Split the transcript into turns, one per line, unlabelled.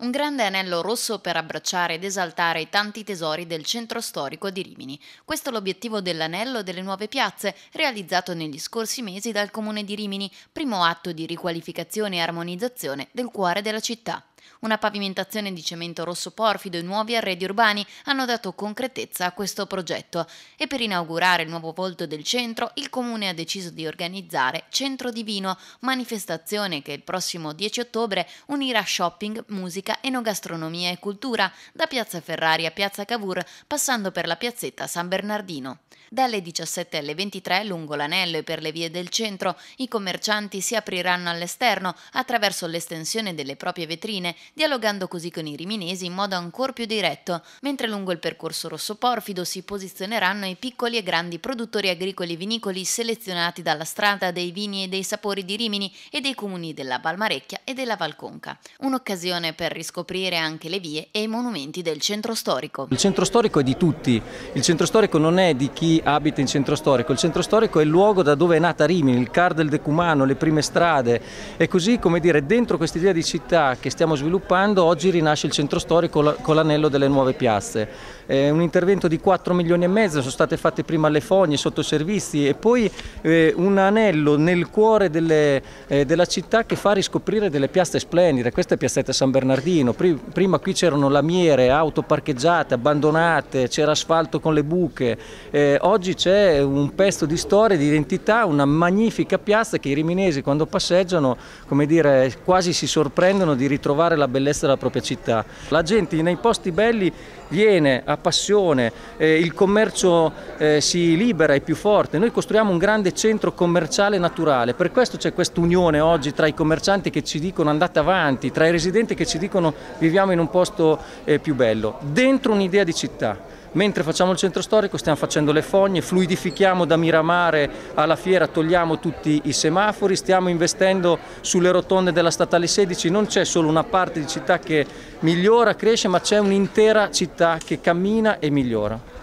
un grande anello rosso per abbracciare ed esaltare i tanti tesori del centro storico di Rimini. Questo è l'obiettivo dell'anello delle nuove piazze, realizzato negli scorsi mesi dal comune di Rimini, primo atto di riqualificazione e armonizzazione del cuore della città. Una pavimentazione di cemento rosso porfido e nuovi arredi urbani hanno dato concretezza a questo progetto e per inaugurare il nuovo volto del centro il comune ha deciso di organizzare Centro di Vino, manifestazione che il prossimo 10 ottobre unirà shopping, musica, enogastronomia e cultura da Piazza Ferrari a Piazza Cavour passando per la piazzetta San Bernardino. Dalle 17 alle 23 lungo l'anello e per le vie del centro i commercianti si apriranno all'esterno attraverso l'estensione delle proprie vetrine Fiorentine, dialogando così con i riminesi in modo ancora più diretto, mentre lungo il percorso rosso porfido si posizioneranno i piccoli e grandi produttori agricoli e vinicoli selezionati dalla strada dei vini e dei sapori di Rimini e dei comuni della Valmarecchia e della Valconca. Un'occasione per riscoprire anche le vie e i monumenti del centro storico.
Il centro storico è di tutti, il centro storico non è di chi abita in centro storico, il centro storico è il luogo da dove è nata Rimini, il car del decumano, le prime strade e così come dire dentro quest'idea di città che stiamo sviluppando, oggi rinasce il centro storico con l'anello delle nuove piazze eh, un intervento di 4 milioni e mezzo, sono state fatte prima le fogne, i sottoservizi e poi eh, un anello nel cuore delle, eh, della città che fa riscoprire delle piazze splendide, questa è piazzetta San Bernardino, prima qui c'erano lamiere, auto parcheggiate, abbandonate, c'era asfalto con le buche, eh, oggi c'è un pezzo di storia, di identità, una magnifica piazza che i riminesi quando passeggiano come dire, quasi si sorprendono di ritrovare la bellezza della propria città. La gente nei posti belli viene, ha passione, eh, il commercio eh, si libera, è più forte. Noi costruiamo un grande centro commerciale naturale, per questo c'è questa unione oggi tra i commercianti che ci dicono andate avanti, tra i residenti che ci dicono viviamo in un posto eh, più bello, dentro un'idea di città. Mentre facciamo il centro storico stiamo facendo le fogne, fluidifichiamo da Miramare alla fiera, togliamo tutti i semafori, stiamo investendo sulle rotonde della statale 16, non c'è solo una parte di città che migliora, cresce, ma c'è un'intera città che cammina e migliora.